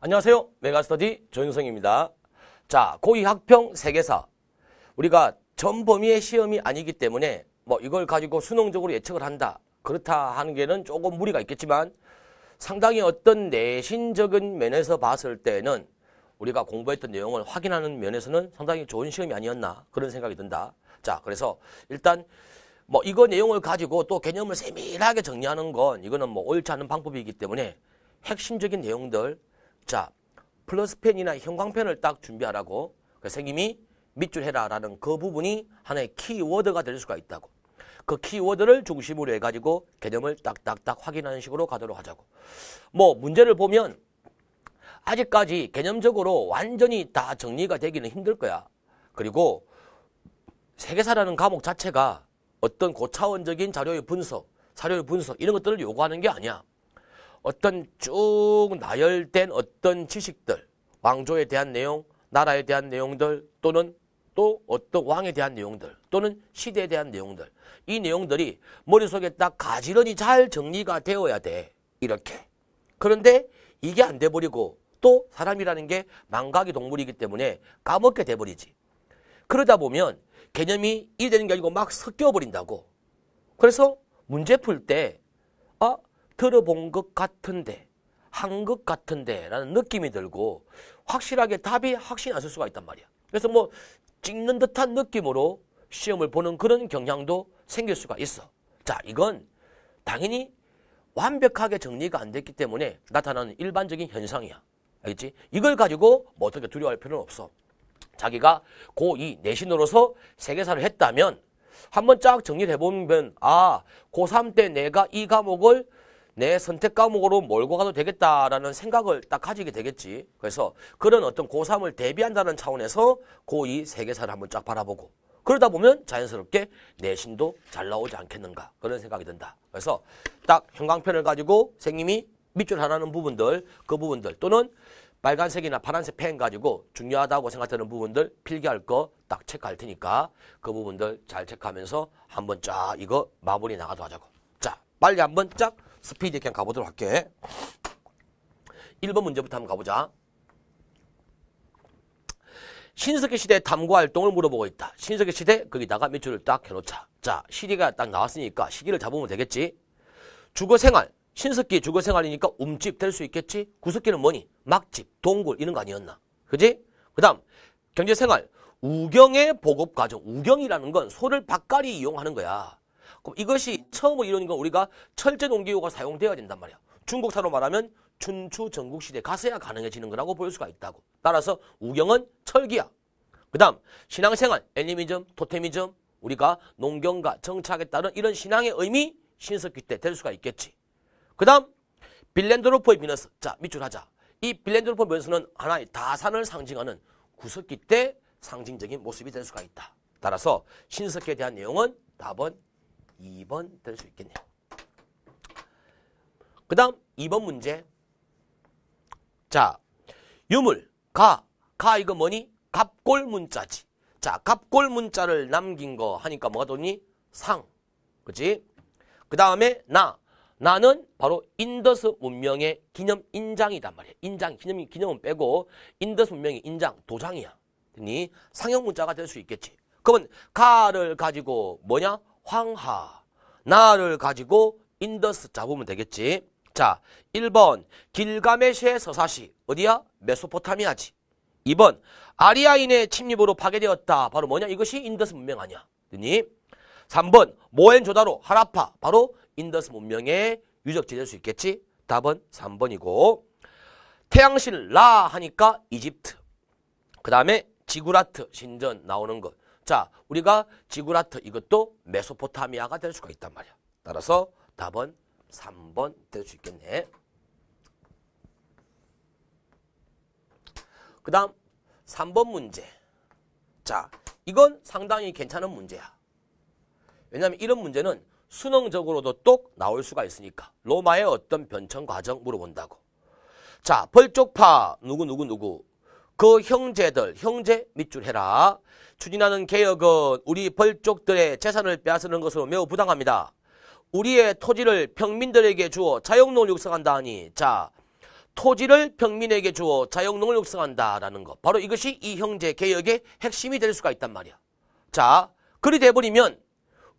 안녕하세요. 메가스터디 조윤성입니다. 자, 고위 학평 세계사. 우리가 전 범위의 시험이 아니기 때문에 뭐 이걸 가지고 수능적으로 예측을 한다. 그렇다 하는 게는 조금 무리가 있겠지만 상당히 어떤 내신적인 면에서 봤을 때는 우리가 공부했던 내용을 확인하는 면에서는 상당히 좋은 시험이 아니었나 그런 생각이 든다. 자, 그래서 일단 뭐 이거 내용을 가지고 또 개념을 세밀하게 정리하는 건 이거는 뭐 옳지 않은 방법이기 때문에 핵심적인 내용들 자, 플러스펜이나 형광펜을 딱 준비하라고 그 선생님이 밑줄 해라라는 그 부분이 하나의 키워드가 될 수가 있다고. 그 키워드를 중심으로 해가지고 개념을 딱딱딱 확인하는 식으로 가도록 하자고. 뭐 문제를 보면 아직까지 개념적으로 완전히 다 정리가 되기는 힘들 거야. 그리고 세계사라는 과목 자체가 어떤 고차원적인 자료의 분석, 자료의 분석 이런 것들을 요구하는 게 아니야. 어떤 쭉 나열된 어떤 지식들, 왕조에 대한 내용, 나라에 대한 내용들 또는 또 어떤 왕에 대한 내용들 또는 시대에 대한 내용들 이 내용들이 머릿속에 딱 가지런히 잘 정리가 되어야 돼 이렇게 그런데 이게 안 돼버리고 또 사람이라는 게망각의 동물이기 때문에 까먹게 돼버리지 그러다 보면 개념이 이 되는 게 아니고 막 섞여버린다고 그래서 문제 풀때 들어본 것 같은데 한 것 같은데 라는 느낌이 들고 확실하게 답이 확신이 안쓸 수가 있단 말이야. 그래서 뭐 찍는 듯한 느낌으로 시험을 보는 그런 경향도 생길 수가 있어. 자 이건 당연히 완벽하게 정리가 안 됐기 때문에 나타나는 일반적인 현상이야. 알겠지? 이걸 가지고 뭐 어떻게 두려워할 필요는 없어. 자기가 고2 내신으로서 세계사를 했다면 한번 쫙 정리를 해보면 아 고3 때 내가 이 과목을 내 선택 과목으로 몰고 가도 되겠다라는 생각을 딱 가지게 되겠지. 그래서 그런 어떤 고3을 대비한다는 차원에서 고2 세계사를 한번 쫙 바라보고 그러다 보면 자연스럽게 내신도 잘 나오지 않겠는가 그런 생각이 든다. 그래서 딱 형광펜을 가지고 선생님이 밑줄 하라는 부분들 그 부분들 또는 빨간색이나 파란색 펜 가지고 중요하다고 생각되는 부분들 필기할 거 딱 체크할 테니까 그 부분들 잘 체크하면서 한번 쫙 이거 마무리 나가도 하자고. 자 빨리 한번 쫙 스피드 있게 가보도록 할게. 1번 문제부터 한번 가보자. 신석기 시대의 탐구 활동을 물어보고 있다. 신석기 시대 거기다가 밑 줄을 딱 해놓자. 자 시기가 딱 나왔으니까 시기를 잡으면 되겠지. 주거생활 신석기 주거생활이니까 움집 될 수 있겠지. 구석기는 뭐니? 막집, 동굴 이런 거 아니었나. 그지? 그 다음 경제생활 우경의 보급과정 우경이라는 건 소를 밭갈이 이용하는 거야. 그럼 이것이 처음으로 이론인 건 우리가 철제 농기구가 사용되어야 된단 말이야. 중국사로 말하면 춘추 전국시대 가서야 가능해지는 거라고 볼 수가 있다고. 따라서 우경은 철기야. 그 다음 신앙생활, 애니미즘, 토테미즘 우리가 농경과 정착했다는 이런 신앙의 의미 신석기 때 될 수가 있겠지. 그 다음 빌렌드로프의 비너스 자 밑줄 하자. 이빌렌드로프변수는 하나의 다산을 상징하는 구석기 때 상징적인 모습이 될 수가 있다. 따라서 신석기에 대한 내용은 답은 2번 될 수 있겠네요. 그 다음 2번 문제 자 유물 가, 가 이거 뭐니? 갑골 문자지. 자 갑골 문자를 남긴 거 하니까 뭐가 되니? 상, 그치? 그 다음에 나, 나는 바로 인더스 문명의 기념 인장이단 말이야. 인장, 기념, 이 기념은 빼고 인더스 문명의 인장, 도장이야. 그니 상형 문자가 될 수 있겠지. 그러면 가를 가지고 뭐냐? 황하 나를 가지고 인더스 잡으면 되겠지. 자, 1번 길가메시의 서사시 어디야? 메소포타미아지. 2번 아리아인의 침입으로 파괴되었다. 바로 뭐냐? 이것이 인더스 문명 아니야. 드니 3번 모헨조다로 하라파 바로 인더스 문명의 유적지 될 수 있겠지? 답은 3번이고 태양신 라 하니까 이집트 그 다음에 지구라트 신전 나오는 것 자, 우리가 지구라트 이것도 메소포타미아가 될 수가 있단 말이야. 따라서 답은 3번 될 수 있겠네. 그 다음 3번 문제. 자, 이건 상당히 괜찮은 문제야. 왜냐하면 이런 문제는 수능적으로도 똑 나올 수가 있으니까. 로마의 어떤 변천 과정 물어본다고. 자, 벌쪽파 누구누구누구. 그 형제들, 형제 밑줄 해라. 추진하는 개혁은 우리 벌족들의 재산을 빼앗으는 것으로 매우 부당합니다. 우리의 토지를 평민들에게 주어 자영농을 육성한다 하니 자 토지를 평민에게 주어 자영농을 육성한다라는 것 바로 이것이 이 형제 개혁의 핵심이 될 수가 있단 말이야. 자 그리 돼버리면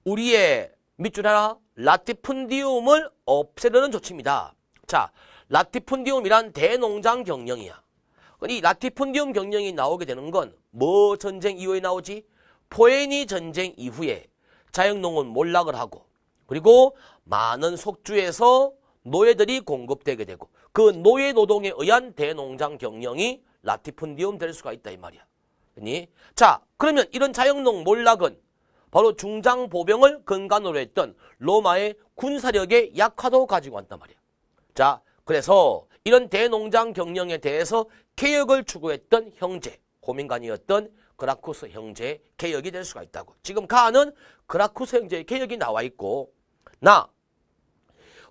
우리의 밑줄 하나 라티푼디움을 없애려는 조치입니다. 자 라티푼디움이란 대농장 경영이야. 그러니까 이 라티푼디움 경영이 나오게 되는 건뭐 전쟁 이후에 나오지? 포에니 전쟁 이후에 자영농은 몰락을 하고 그리고 많은 속주에서 노예들이 공급되게 되고 그 노예 노동에 의한 대농장 경영이 라티푼디움 될 수가 있다 이 말이야. 그니 자 그러면 이런 자영농 몰락은 바로 중장보병을 근간으로 했던 로마의 군사력의 약화도 가지고 왔단 말이야. 자 그래서 이런 대농장 경영에 대해서 개혁을 추구했던 형제 고민관이었던 그라쿠스 형제의 개혁이 될 수가 있다고. 지금 가는 그라쿠스 형제의 개혁이 나와 있고 나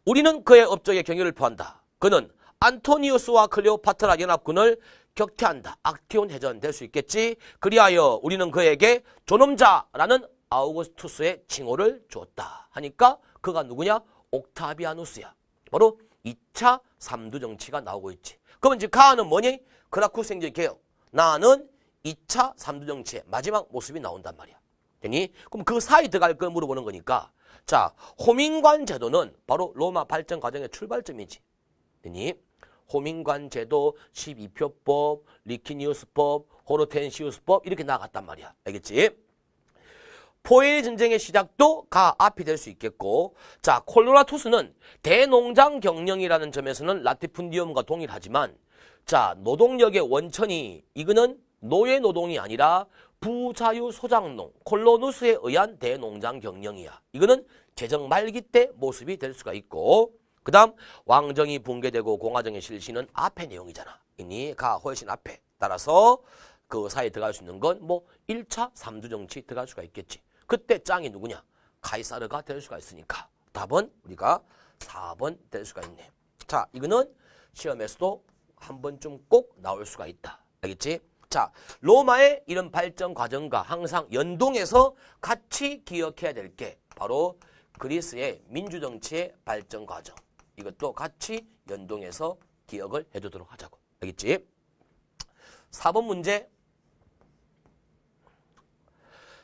우리는 그의 업적의 경위를 표한다. 그는 안토니우스와 클레오파트라 연합군을 격퇴한다. 악티온 해전 될 수 있겠지. 그리하여 우리는 그에게 존엄자라는 아우구스투스의 칭호를 줬다 하니까 그가 누구냐? 옥타비아누스야. 바로 2차 삼두 정치가 나오고 있지. 그러면 이제 가하는 뭐니? 그라쿠스 행제 개혁. 나는 2차 삼두 정치의 마지막 모습이 나온단 말이야. 되니? 그럼 그 사이 들어갈 걸 물어보는 거니까 자, 호민관 제도는 바로 로마 발전 과정의 출발점이지. 되니? 호민관 제도, 12표법, 리키니우스법, 호르텐시우스법 이렇게 나갔단 말이야. 알겠지? 포일 에 전쟁의 시작도 가 앞이 될 수 있겠고 자 콜로라투스는 대농장 경영이라는 점에서는 라티푼디움과 동일하지만 자, 노동력의 원천이 이거는 노예 노동이 아니라 부자유 소작농, 콜로누스에 의한 대농장 경영이야. 이거는 개정 말기 때 모습이 될 수가 있고 그 다음 왕정이 붕괴되고 공화정의 실시는 앞에 내용이잖아. 이니가 훨씬 앞에. 따라서 그 사이에 들어갈 수 있는 건 뭐 1차 3두 정치 들어갈 수가 있겠지. 그때 짱이 누구냐? 카이사르가 될 수가 있으니까. 답은 우리가 4번 될 수가 있네. 자, 이거는 시험에서도 한 번쯤 꼭 나올 수가 있다. 알겠지? 자, 로마의 이런 발전 과정과 항상 연동해서 같이 기억해야 될 게 바로 그리스의 민주정치의 발전 과정. 이것도 같이 연동해서 기억을 해두도록 하자고. 알겠지? 4번 문제.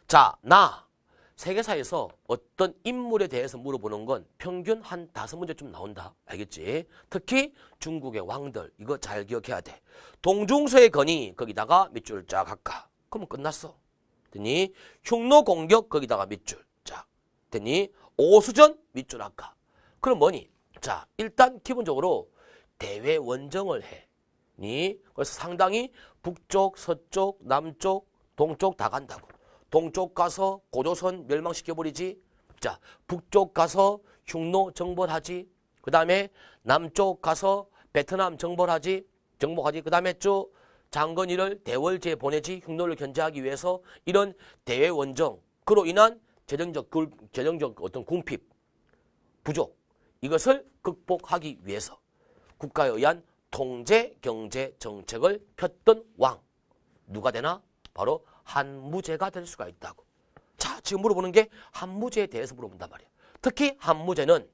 자, 나 세계사에서 어떤 인물에 대해서 물어보는 건 평균 한 다섯 문제쯤 나온다. 알겠지? 특히 중국의 왕들 이거 잘 기억해야 돼. 동중서의 건이 거기다가 밑줄 쫙 할까? 그러면 끝났어. 됐니? 흉노 공격 거기다가 밑줄 쫙. 됐니? 오수전 밑줄 할까? 그럼 뭐니? 자 일단 기본적으로 대외 원정을 해. 니? 그래서 상당히 북쪽, 서쪽, 남쪽, 동쪽 다 간다고. 동쪽 가서 고조선 멸망시켜버리지. 자, 북쪽 가서 흉노 정벌하지. 그 다음에 남쪽 가서 베트남 정벌하지. 정복하지. 그 다음에 쭉장건이를 대월제에 보내지. 흉노를 견제하기 위해서 이런 대외원정. 그로 인한 재정적, 재정적 어떤 궁핍, 부족. 이것을 극복하기 위해서 국가에 의한 통제 경제 정책을 폈던 왕. 누가 되나? 바로 한무죄가 될 수가 있다고. 자, 지금 물어보는 게 한무죄에 대해서 물어본단 말이야. 특히 한무죄는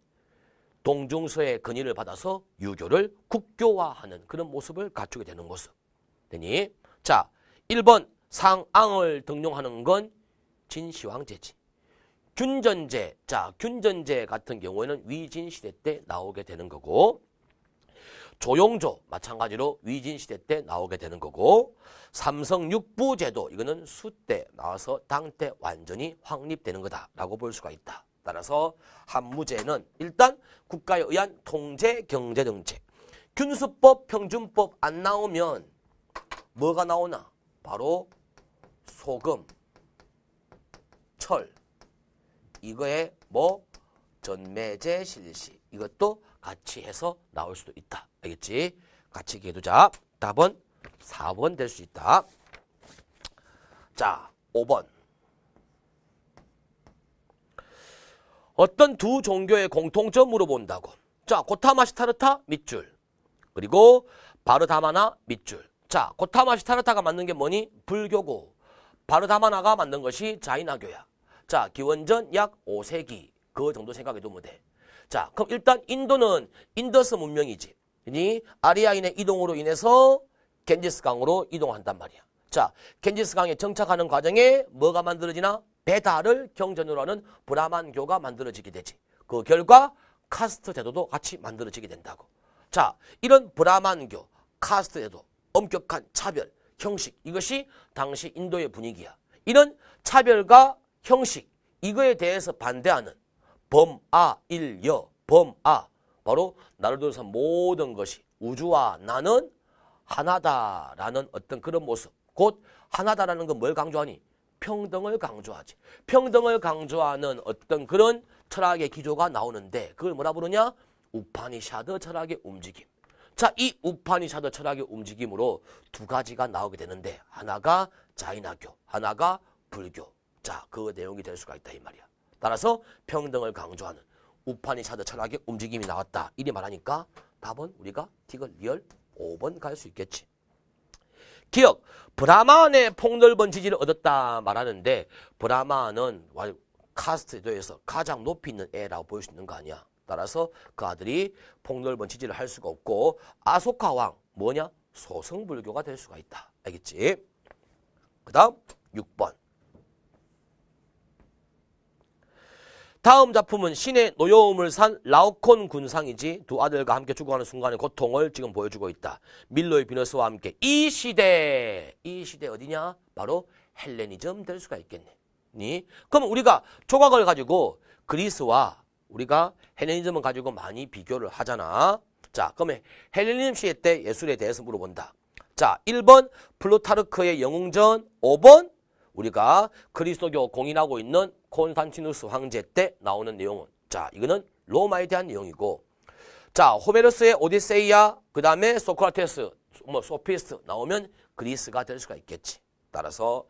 동중서의 근위를 받아서 유교를 국교화하는 그런 모습을 갖추게 되는 모습. 되니 자, 1번 상앙을 등용하는 건 진시황제지. 균전제, 자, 균전제 같은 경우에는 위진시대 때 나오게 되는 거고 조용조 마찬가지로 위진시대 때 나오게 되는 거고 삼성 육부 제도 이거는 수 때 나와서 당 때 완전히 확립되는 거다라고 볼 수가 있다. 따라서 한무제는 일단 국가에 의한 통제 경제 정책 균수법 평준법 안 나오면 뭐가 나오나 바로 소금 철 이거에 뭐 전매제 실시 이것도 같이 해서 나올 수도 있다. 알겠지? 같이 기해두자 답은 4번 될 수 있다. 자, 5번. 어떤 두 종교의 공통점 물어본다고. 자, 고타마시타르타 밑줄. 그리고 바르다마나 밑줄. 자, 고타마시타르타가 맞는 게 뭐니? 불교고. 바르다마나가 만든 것이 자이나교야. 자, 기원전 약 5세기. 그 정도 생각해 두면 뭐 돼. 자, 그럼 일단 인도는 인더스 문명이지. 이 아리아인의 이동으로 인해서 겐지스 강으로 이동한단 말이야. 자, 겐지스 강에 정착하는 과정에 뭐가 만들어지나? 베다를 경전으로 하는 브라만교가 만들어지게 되지. 그 결과 카스트 제도도 같이 만들어지게 된다고. 자, 이런 브라만교, 카스트 제도, 엄격한 차별, 형식 이것이 당시 인도의 분위기야. 이런 차별과 형식 이거에 대해서 반대하는 범아일여, 범아 바로 나를 둘러싼 모든 것이 우주와 나는 하나다라는 어떤 그런 모습 곧 하나다라는 건 뭘 강조하니? 평등을 강조하지. 평등을 강조하는 어떤 그런 철학의 기조가 나오는데 그걸 뭐라 부르냐? 우파니샤드 철학의 움직임. 자, 이 우파니샤드 철학의 움직임으로 두 가지가 나오게 되는데 하나가 자이나교, 하나가 불교. 자, 그 내용이 될 수가 있다 이 말이야. 따라서 평등을 강조하는 우판이샤드 철학의 움직임이 나왔다. 이리 말하니까 답은 우리가 디귿 리얼 5번 갈 수 있겠지. 기억, 브라만의 폭넓은 지지를 얻었다 말하는데 브라만은 카스트에서 가장 높이 있는 애라고 볼 수 있는 거 아니야. 따라서 그 아들이 폭넓은 지지를 할 수가 없고 아소카 왕, 뭐냐? 소성불교가될 수가 있다. 알겠지? 그 다음 6번. 다음 작품은 신의 노여움을 산 라오콘 군상이지 두 아들과 함께 죽어가는 순간의 고통을 지금 보여주고 있다. 밀로의 비너스와 함께 이 시대, 이 시대 어디냐? 바로 헬레니즘 될 수가 있겠네. 니? 그럼 우리가 조각을 가지고 그리스와 우리가 헬레니즘을 가지고 많이 비교를 하잖아. 자, 그러면 헬레니즘 시대 때 예술에 대해서 물어본다. 자, 1번 플루타르크의 영웅전, 5번 우리가 그리스도교 공인하고 있는 콘산티누스 황제 때 나오는 내용은 자 이거는 로마에 대한 내용이고 자 호메로스의 오디세이아그 다음에 소크라테스 뭐소피스 나오면 그리스가 될 수가 있겠지 따라서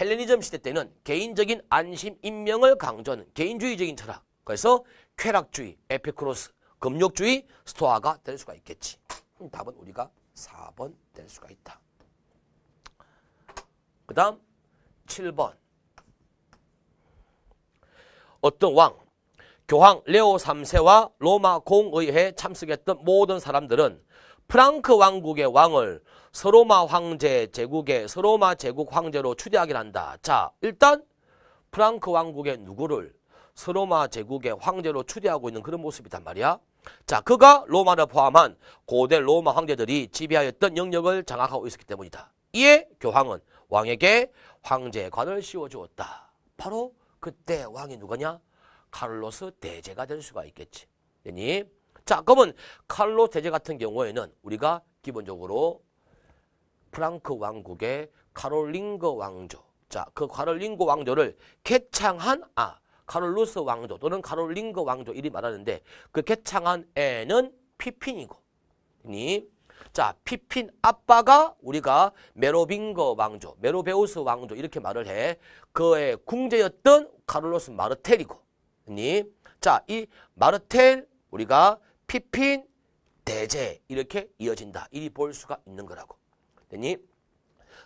헬레니즘 시대 때는 개인적인 안심 인명을 강조하는 개인주의적인 철학 그래서 쾌락주의 에피크로스 금욕주의 스토아가 될 수가 있겠지 답은 우리가 4번 될 수가 있다 그 다음 7번 어떤 왕, 교황 레오 3세와 로마 공의회에 참석했던 모든 사람들은 프랑크 왕국의 왕을 서로마 황제 제국의 서로마 제국 황제로 추대하긴 한다. 자, 일단 프랑크 왕국의 누구를 서로마 제국의 황제로 추대하고 있는 그런 모습이단 말이야. 자, 그가 로마를 포함한 고대 로마 황제들이 지배하였던 영역을 장악하고 있었기 때문이다. 이에 교황은 왕에게 황제의 관을 씌워주었다. 바로 그때 왕이 누구냐? 칼로스 대제가 될 수가 있겠지. 되니 자 그러면 칼로 대제 같은 경우에는 우리가 기본적으로 프랑크 왕국의 카롤링거 왕조 자그 카롤링거 왕조를 개창한 아 카롤루스 왕조 또는 카롤링거 왕조 이름 말하는데 그 개창한 애는 피핀이고 니 자, 피핀 아빠가 우리가 메로빙거 왕조, 메로베우스 왕조 이렇게 말을 해. 그의 궁제였던 카를로스 마르텔이고. 아니? 자, 이 마르텔 우리가 피핀 대제 이렇게 이어진다. 이리 볼 수가 있는 거라고. 아니?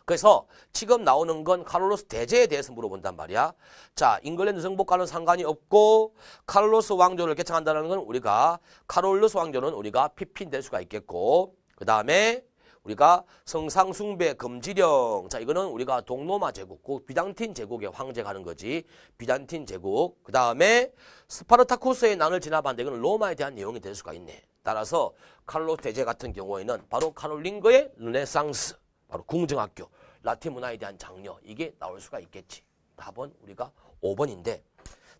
그래서 지금 나오는 건 카를로스 대제에 대해서 물어본단 말이야. 자, 잉글랜드 정복과는 상관이 없고 카를로스 왕조를 개창한다는 건 우리가 카를로스 왕조는 우리가 피핀 될 수가 있겠고 그 다음에 우리가 성상숭배 금지령 자 이거는 우리가 동로마 제국 그 비단틴 제국의 황제가 는 거지 비단틴 제국 그 다음에 스파르타쿠스의 난을 진압는데 이거는 로마에 대한 내용이 될 수가 있네 따라서 칼로 대제 같은 경우에는 바로 카롤링거의 르네상스 바로 궁정학교 라틴 문화에 대한 장려 이게 나올 수가 있겠지 답은 우리가 5번인데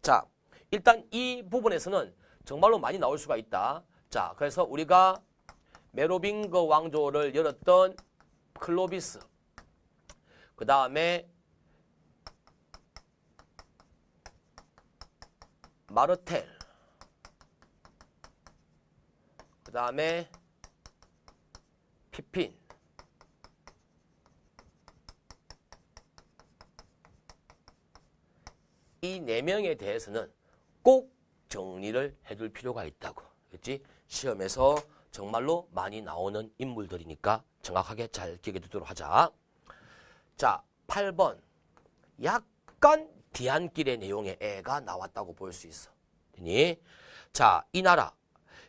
자 일단 이 부분에서는 정말로 많이 나올 수가 있다 자 그래서 우리가 메로빙거 왕조를 열었던 클로비스 그 다음에 마르텔 그 다음에 피핀 이 네 명에 대해서는 꼭 정리를 해줄 필요가 있다고 그지 시험에서 정말로 많이 나오는 인물들이니까 정확하게 잘 기억해 두도록 하자. 자, 8번. 약간 디안길의 내용의 애가 나왔다고 볼 수 있어. 되니? 자, 이 나라.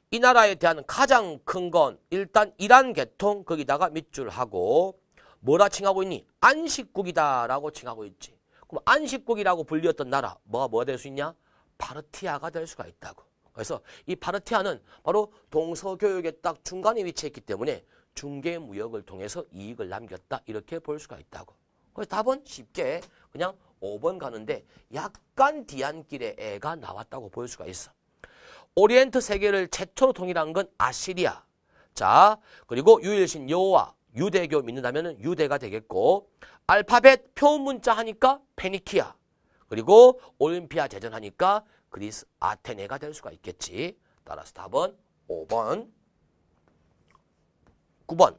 이 나라에 대한 가장 큰 건 일단 이란 계통 거기다가 밑줄하고 뭐라 칭하고 있니? 안식국이다라고 칭하고 있지. 그럼 안식국이라고 불리었던 나라 뭐가 뭐가 될 수 있냐? 파르티아가 될 수가 있다고. 그래서 이 파르티아는 바로 동서교역의 딱 중간에 위치했기 때문에 중계무역을 통해서 이익을 남겼다 이렇게 볼 수가 있다고. 그래서 답은 쉽게 그냥 5번 가는데 약간 뒤안길에 애가 나왔다고 볼 수가 있어. 오리엔트 세계를 최초로 통일한 건 아시리아. 자, 그리고 유일신 여호와 유대교 믿는다면 유대가 되겠고 알파벳 표문자 하니까 페니키아. 그리고 올림피아 대전 하니까 그리스 아테네가 될 수가 있겠지. 따라서 답은 5번. 9번.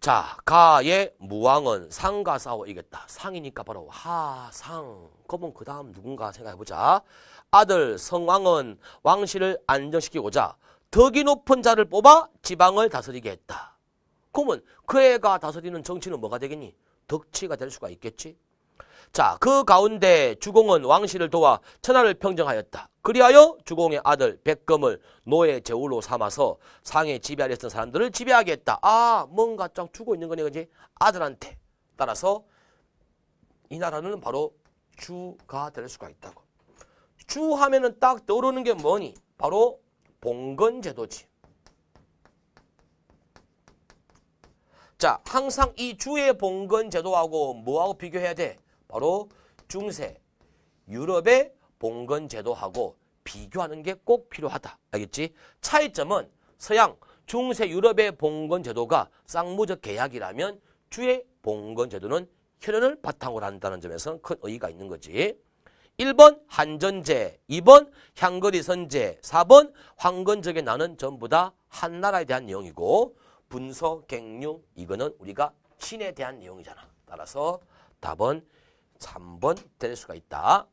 자, 가의 무왕은 상과 싸워 이겼다. 상이니까 바로 하상. 그러면 그 다음 누군가 생각해보자. 아들 성왕은 왕실을 안정시키고자 덕이 높은 자를 뽑아 지방을 다스리게 했다. 그러면 그 애가 다스리는 정치는 뭐가 되겠니? 덕치가 될 수가 있겠지? 자, 그 가운데 주공은 왕실을 도와 천하를 평정하였다. 그리하여 주공의 아들 백금을 노예 제울로 삼아서 상해 지배하려 했던 사람들을 지배하겠다 아, 뭔가 쫙 주고 있는 거네, 그지? 아들한테. 따라서 이 나라는 바로 주가 될 수가 있다고. 주 하면은 딱 떠오르는 게 뭐니? 바로 봉건제도지. 자, 항상 이 주의 봉건 제도하고 뭐하고 비교해야 돼? 바로 중세 유럽의 봉건 제도하고 비교하는 게 꼭 필요하다. 알겠지? 차이점은 서양 중세 유럽의 봉건 제도가 쌍무적 계약이라면 주의 봉건 제도는 혈연을 바탕으로 한다는 점에서는 큰 의의가 있는 거지. 1번 한전제, 2번 향거리선제, 4번 황건적의 나는 전부 다 한 나라에 대한 내용이고 분서, 갱류 이거는 우리가 신에 대한 내용이잖아. 따라서 답은 3번 될 수가 있다.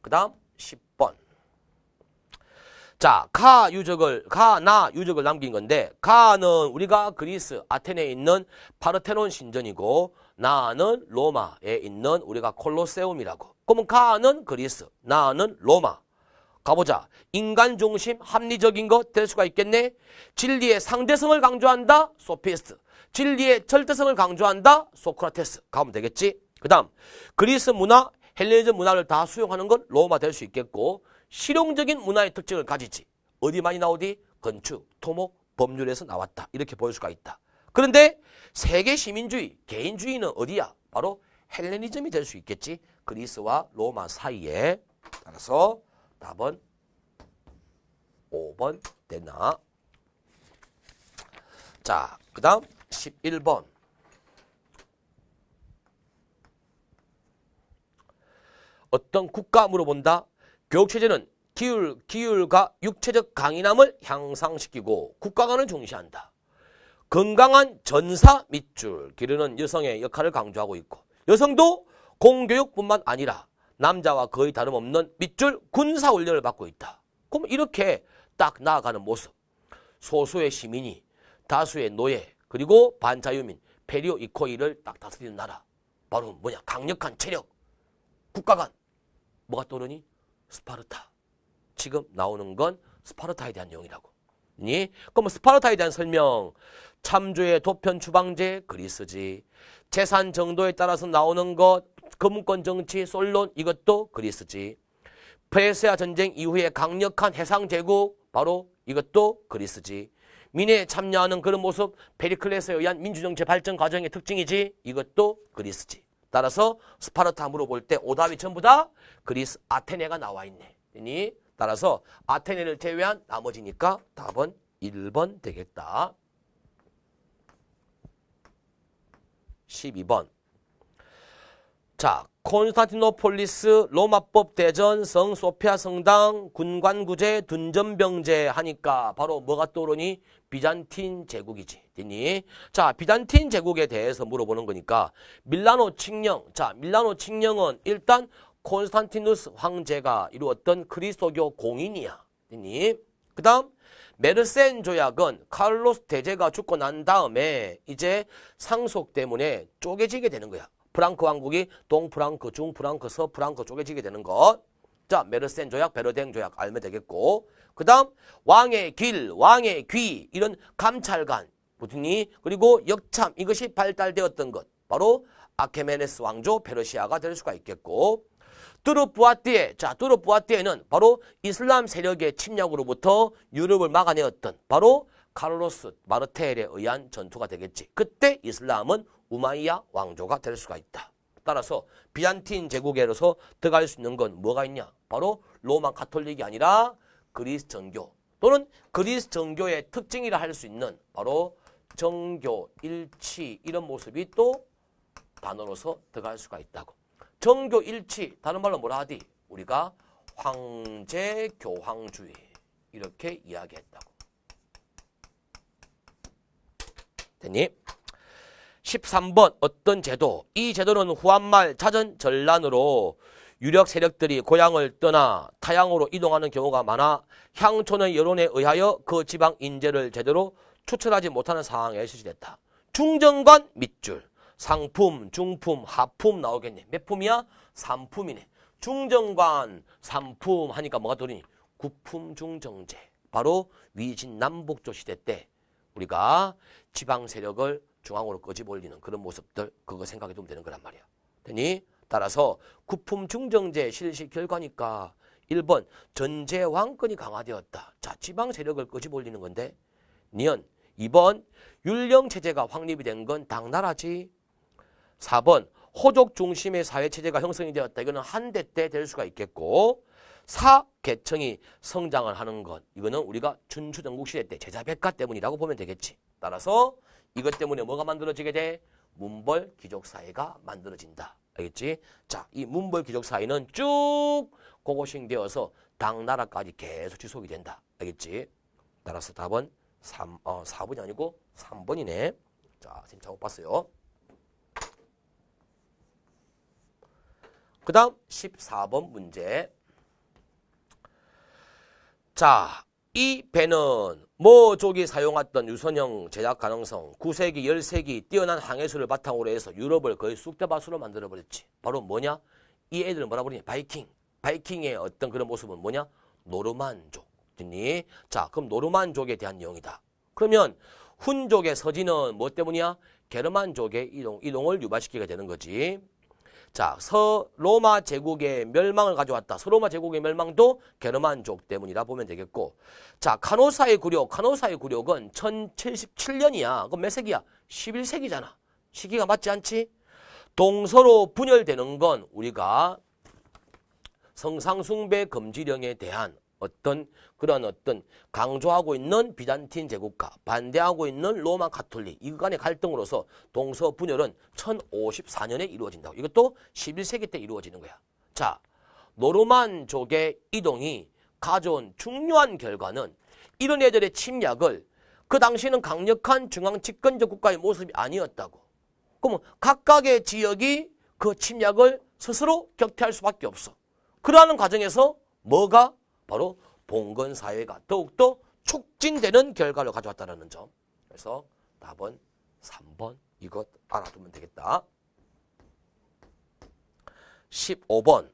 그 다음 10번. 자, 가 유적을, 가, 나 유적을 남긴 건데 가는 우리가 그리스 아테네에 있는 파르테논 신전이고 나는 로마에 있는 우리가 콜로세움이라고. 그러면 가는 그리스, 나는 로마. 가보자. 인간 중심 합리적인 것 될 수가 있겠네. 진리의 상대성을 강조한다. 소피스트. 진리의 절대성을 강조한다. 소크라테스. 가면 되겠지. 그 다음 그리스 문화, 헬레니즘 문화를 다 수용하는 건 로마 될 수 있겠고 실용적인 문화의 특징을 가지지. 어디 많이 나오디? 건축, 토목, 법률에서 나왔다. 이렇게 볼 수가 있다. 그런데 세계 시민주의, 개인주의는 어디야? 바로 헬레니즘이 될 수 있겠지. 그리스와 로마 사이에. 따라서 답은 5번 되나. 자, 그 다음 11번. 어떤 국가 물어본다. 교육체제는 기율, 기율과 육체적 강인함을 향상시키고 국가관을 중시한다. 건강한 전사 밑줄 기르는 여성의 역할을 강조하고 있고 여성도 공교육뿐만 아니라 남자와 거의 다름없는 밑줄 군사훈련을 받고 있다. 그럼 이렇게 딱 나아가는 모습. 소수의 시민이 다수의 노예 그리고 반자유민 페리오 이코이를 딱 다스리는 나라. 바로 뭐냐 강력한 체력 국가관 뭐가 떠오르니? 스파르타. 지금 나오는 건 스파르타에 대한 내용이라고. 예? 그럼 뭐 스파르타에 대한 설명. 참조의 도편 추방제 그리스지. 재산 정도에 따라서 나오는 것 금권 정치 솔론 이것도 그리스지. 페르시아 전쟁 이후에 강력한 해상 제국 바로 이것도 그리스지. 민에 참여하는 그런 모습 페리클레스에 의한 민주정치 발전 과정의 특징이지 이것도 그리스지. 따라서 스파르타 함으로볼 때 오답이 전부 다 그리스 아테네가 나와 있네. 니 따라서 아테네를 제외한 나머지니까 답은 1번 되겠다. 12번. 자, 콘스탄티노폴리스 로마법 대전 성 소피아 성당 군관구제 둔전병제 하니까 바로 뭐가 떠오르니 비잔틴 제국이지 됐니? 자 비잔틴 제국에 대해서 물어보는 거니까 밀라노 칙령 자 밀라노 칙령은 일단 콘스탄티누스 황제가 이루었던 그리스도교 공인이야 됐니? 그 다음 메르센 조약은 칼로스 대제가 죽고 난 다음에 이제 상속 때문에 쪼개지게 되는 거야 프랑크 왕국이 동프랑크, 중프랑크, 서프랑크 쪼개지게 되는 것. 자, 메르센 조약, 베르댕 조약 알면 되겠고 그 다음 왕의 길, 왕의 귀 이런 감찰관, 부티니 그리고 역참 이것이 발달되었던 것 바로 아케메네스 왕조 페르시아가 될 수가 있겠고 뚜르부아띠에 자 뚜르부아띠에는 바로 이슬람 세력의 침략으로부터 유럽을 막아내었던 바로 칼로스 마르테엘에 의한 전투가 되겠지. 그때 이슬람은 우마이야 왕조가 될 수가 있다. 따라서 비잔틴 제국에로서 들어갈 수 있는 건 뭐가 있냐? 바로 로마 가톨릭이 아니라 그리스 정교 또는 그리스 정교의 특징이라 할 수 있는 바로 정교, 일치 이런 모습이 또 단어로서 들어갈 수가 있다고. 정교, 일치 다른 말로 뭐라 하디? 우리가 황제 교황주의 이렇게 이야기했다고. 됐니? 13번 어떤 제도 이 제도는 후한말 자전 전란으로 유력 세력들이 고향을 떠나 타향으로 이동하는 경우가 많아 향촌의 여론에 의하여 그 지방 인재를 제대로 추천하지 못하는 상황에 실시됐다. 중정관 밑줄 상품, 중품, 하품 나오겠네. 몇 품이야? 3품이네. 중정관, 상품 하니까 뭐가 도니? 구품 중정제. 바로 위진남북조 시대 때 우리가 지방 세력을 중앙으로 끄집올리는 어 그런 모습들 그거 생각해 두면 되는 거란 말이야. 되니 따라서 구품 중정제 실시 결과니까 1번 전제 왕권이 강화되었다. 자 지방 세력을 끄집올리는 어 건데 니언 2번 율령 체제가 확립이 된 건 당나라지. 4번 호족 중심의 사회체제가 형성이 되었다. 이거는 한대 때 될 수가 있겠고 사계층이 성장을 하는 것 이거는 우리가 춘추전국시대 때 제자백가 때문이라고 보면 되겠지. 따라서 이것 때문에 뭐가 만들어지게 돼? 문벌 귀족 사회가 만들어진다. 알겠지? 자, 이 문벌 귀족 사회는 쭉 고고싱 되어서 당나라까지 계속 지속이 된다. 알겠지? 따라서 답은 3, 어, 4번이 아니고 3번이네. 자, 지금 님 잘못 봤어요. 그 다음 14번 문제. 자, 이 배는 모족이 사용했던 유선형 제작 가능성, 9세기, 10세기 뛰어난 항해술을 바탕으로 해서 유럽을 거의 쑥대밭으로 만들어버렸지. 바로 뭐냐? 이애들은 뭐라 부르냐? 바이킹. 바이킹의 어떤 그런 모습은 뭐냐? 노르만족. 됐니? 자, 그럼 노르만족에 대한 내용이다. 그러면 훈족의 서지는 뭐 때문이야? 게르만족의 이동, 이동을 유발시키게 되는 거지. 자, 서로마 제국의 멸망을 가져왔다. 서로마 제국의 멸망도 게르만족 때문이라 보면 되겠고. 자, 카노사의 굴욕, 카노사의 굴욕은 1077년이야. 그럼 몇 세기야? 11세기잖아. 시기가 맞지 않지? 동서로 분열되는 건 우리가 성상숭배 금지령에 대한 어떤 그런 어떤 강조하고 있는 비잔틴 제국과 반대하고 있는 로마 가톨릭 이 간의 갈등으로서 동서 분열은 1054년에 이루어진다고. 이것도 11세기 때 이루어지는 거야. 자, 노르만족의 이동이 가져온 중요한 결과는 이런 애들의 침략을 그 당시에는 강력한 중앙 집권적 국가의 모습이 아니었다고. 그러면 각각의 지역이 그 침략을 스스로 격퇴할 수밖에 없어. 그러하는 과정에서 뭐가 바로 봉건 사회가 더욱더 촉진되는 결과를 가져왔다는 점. 그래서 답은 3번 이것 알아두면 되겠다. 15번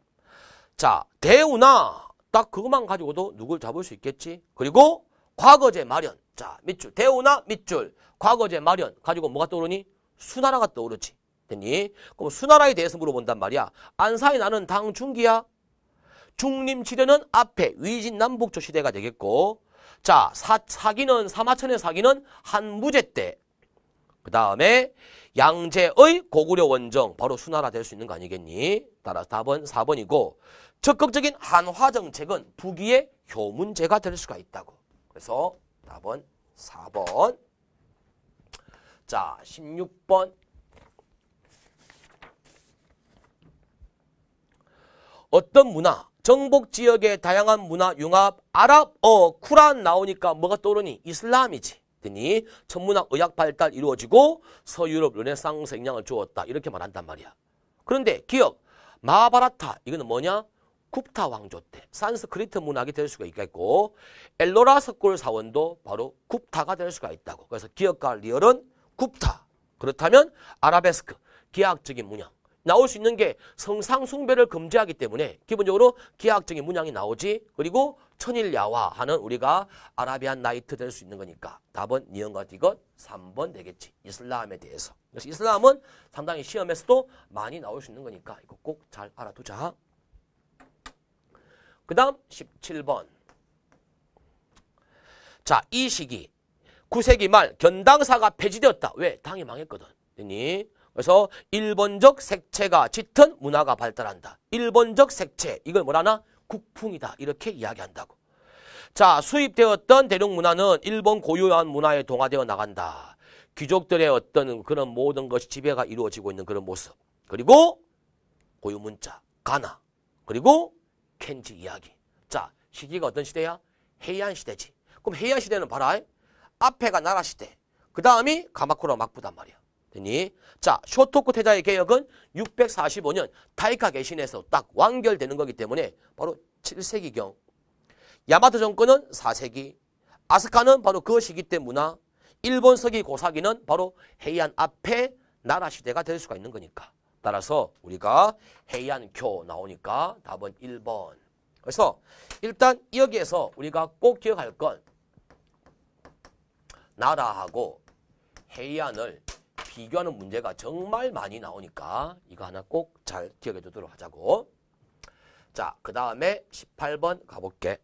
자 대우나 딱 그것만 가지고도 누굴 잡을 수 있겠지. 그리고 과거제 마련 자 밑줄 대우나 밑줄 과거제 마련 가지고 뭐가 떠오르니? 수나라가 떠오르지. 됐니? 그럼 수나라에 대해서 물어본단 말이야. 안사에 나는 당중기야? 중림치려는 앞에 위진남북조 시대가 되겠고 자 사, 사기는 사마천의 사기는 한무제 때그 다음에 양제의 고구려 원정 바로 수나라 될 수 있는 거 아니겠니? 따라서 답은 4번이고 적극적인 한화 정책은 북위의 효문제가 될 수가 있다고 그래서 답은 4번 자 16번 어떤 문화, 정복 지역의 다양한 문화 융합, 아랍어, 쿠란 나오니까 뭐가 떠오르니? 이슬람이지. 더니 천문학 의학 발달 이루어지고 서유럽 르네상스 영향을 주었다. 이렇게 말한단 말이야. 그런데 기억, 마바라타 이거는 뭐냐? 굽타 왕조 때 산스크리트 문학이 될 수가 있겠고 엘로라 석굴 사원도 바로 굽타가 될 수가 있다고. 그래서 기억과 리얼은 굽타. 그렇다면 아라베스크, 기하학적인 문양. 나올 수 있는 게 성상숭배를 금지하기 때문에 기본적으로 기하학적인 문양이 나오지 그리고 천일야화 하는 우리가 아라비안 나이트 될 수 있는 거니까 답은 니언과 디건 3번 되겠지 이슬람에 대해서 그래서 이슬람은 상당히 시험에서도 많이 나올 수 있는 거니까 이거 꼭 잘 알아두자 그 다음 17번 자 이 시기 9세기 말 견당사가 폐지되었다 왜? 당이 망했거든 됐니? 그래서 일본적 색채가 짙은 문화가 발달한다. 일본적 색채, 이걸 뭐라나? 국풍이다. 이렇게 이야기한다고. 자, 수입되었던 대륙 문화는 일본 고유한 문화에 동화되어 나간다. 귀족들의 어떤 그런 모든 것이 지배가 이루어지고 있는 그런 모습. 그리고 고유 문자, 가나, 그리고 켄지 이야기. 자, 시기가 어떤 시대야? 해이안 시대지. 그럼 해이안 시대는 봐라. 앞에가 나라 시대. 그 다음이 가마쿠라 막부단 말이야. 되니 자 쇼토쿠 태자의 개혁은 645년 타이카 개신에서 딱 완결되는 거기 때문에 바로 7세기경 야마토 정권은 4세기 아스카는 바로 그 시기 때 문화 일본 서기 고사기는 바로 해안 앞에 나라 시대가 될 수가 있는 거니까 따라서 우리가 해안교 나오니까 답은 1번 그래서 일단 여기에서 우리가 꼭 기억할 건 나라하고 해안을 비교하는 문제가 정말 많이 나오니까 이거 하나 꼭 잘 기억해 두도록 하자고. 자, 그 다음에 18번 가볼게.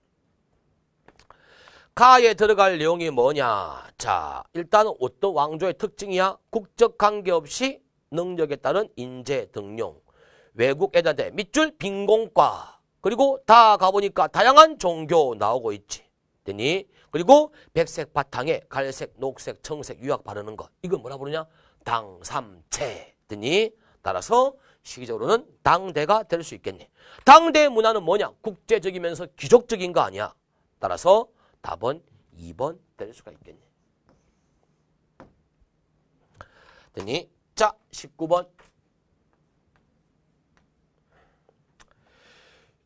가에 들어갈 내용이 뭐냐? 자, 일단 어떤 왕조의 특징이야? 국적 관계없이 능력에 따른 인재 등용. 외국 애들한테 밑줄 빈공과. 그리고 다 가보니까 다양한 종교 나오고 있지. 되니? 그리고 백색 바탕에 갈색, 녹색, 청색, 유약 바르는 것. 이건 뭐라 부르냐? 당삼체 더이 따라서 시기적으로는 당대가 될 수 있겠네. 당대 의 문화는 뭐냐? 국제적이면서 귀족적인 거 아니야. 따라서 답은 2번 될 수가 있겠네. 더니 자 19번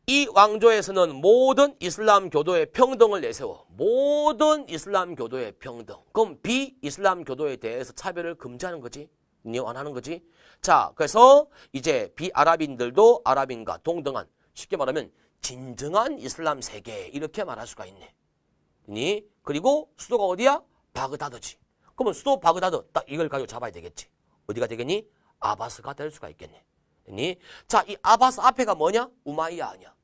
이 왕조에서는 모든 이슬람 교도의 평등을 내세워 모든 이슬람 교도의 평등 그럼 비이슬람 교도에 대해서 차별을 금지하는 거지 원하는 거지 자 그래서 이제 비아랍인들도 아랍인과 동등한 쉽게 말하면 진정한 이슬람 세계 이렇게 말할 수가 있네 니 그리고 수도가 어디야? 바그다드지 그러면 수도 바그다드 딱 이걸 가지고 잡아야 되겠지 어디가 되겠니? 아바스가 될 수가 있겠네 니? 자, 이 아바스 앞에가 뭐냐? 우마이야 아니야.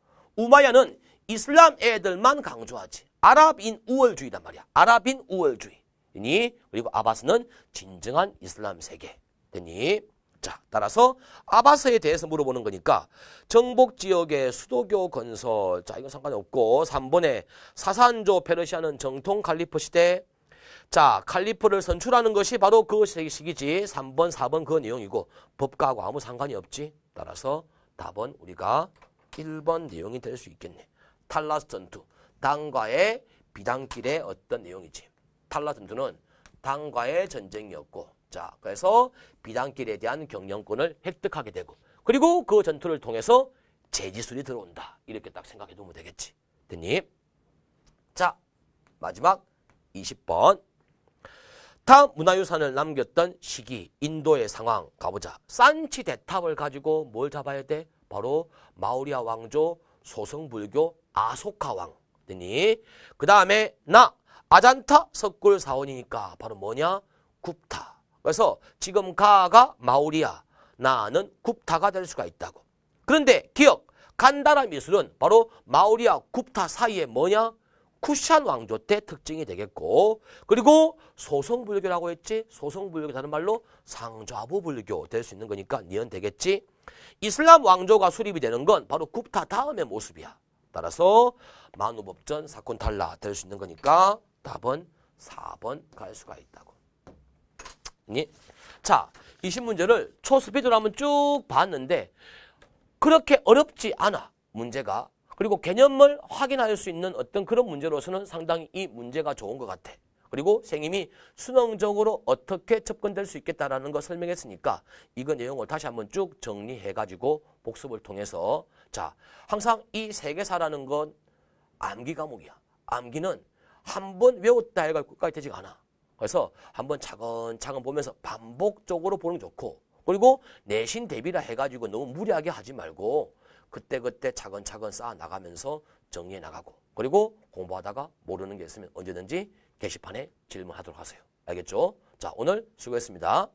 우마야는 이슬람 애들만 강조하지. 아랍인 우월주의란 말이야. 아랍인 우월주의. 니 그리고 아바스는 진정한 이슬람 세계. 되니 자, 따라서 아바스에 대해서 물어보는 거니까 정복 지역의 수도교 건설. 자, 이건 상관이 없고 3번에 사산조 페르시아는 정통 칼리프 시대. 자, 칼리프를 선출하는 것이 바로 그 시기지. 3번, 4번 그 내용이고 법과하고 아무 상관이 없지. 따라서 답은 우리가 1번 내용이 될 수 있겠네. 탈라스 전투. 당과의 비단길의 어떤 내용이지. 탈라스 전투는 당과의 전쟁이었고 자 그래서 비단길에 대한 경영권을 획득하게 되고 그리고 그 전투를 통해서 재지술이 들어온다. 이렇게 딱 생각해 두면 되겠지. 됐니? 자 마지막 20번. 타 문화유산을 남겼던 시기, 인도의 상황 가보자. 산치 대탑을 가지고 뭘 잡아야 돼? 바로 마우리아 왕조 소성불교 아소카 왕 되니 그 다음에 나 아잔타 석굴 사원이니까 바로 뭐냐 굽타 그래서 지금 가가 마우리아 나는 굽타가 될 수가 있다고 그런데 기억 간다라 미술은 바로 마우리아 굽타 사이에 뭐냐 쿠샨 왕조 때 특징이 되겠고 그리고 소성불교라고 했지 소성불교라는 말로 상좌부 불교 될 수 있는 거니까 니은 되겠지 이슬람 왕조가 수립이 되는 건 바로 굽타 다음의 모습이야. 따라서 만우법전 사건 탈라 될 수 있는 거니까 답은 4번 갈 수가 있다고. 니? 예? 자, 이 신문제를 초스피드로 한번 쭉 봤는데 그렇게 어렵지 않아, 문제가. 그리고 개념을 확인할 수 있는 어떤 그런 문제로서는 상당히 이 문제가 좋은 것 같아. 그리고 생임이 수능적으로 어떻게 접근될 수 있겠다라는 거 설명했으니까 이거 내용을 다시 한번 쭉 정리해가지고 복습을 통해서 자 항상 이 세계사라는 건 암기 과목이야. 암기는 한 번 외웠다 해가 끝까지 되지가 않아. 그래서 한번 차근차근 보면서 반복적으로 보는 게 좋고 그리고 내신 대비라 해가지고 너무 무리하게 하지 말고 그때그때 차근차근 쌓아 나가면서 정리해 나가고 그리고 공부하다가 모르는 게 있으면 언제든지 게시판에 질문하도록 하세요. 알겠죠? 자, 오늘 수고했습니다.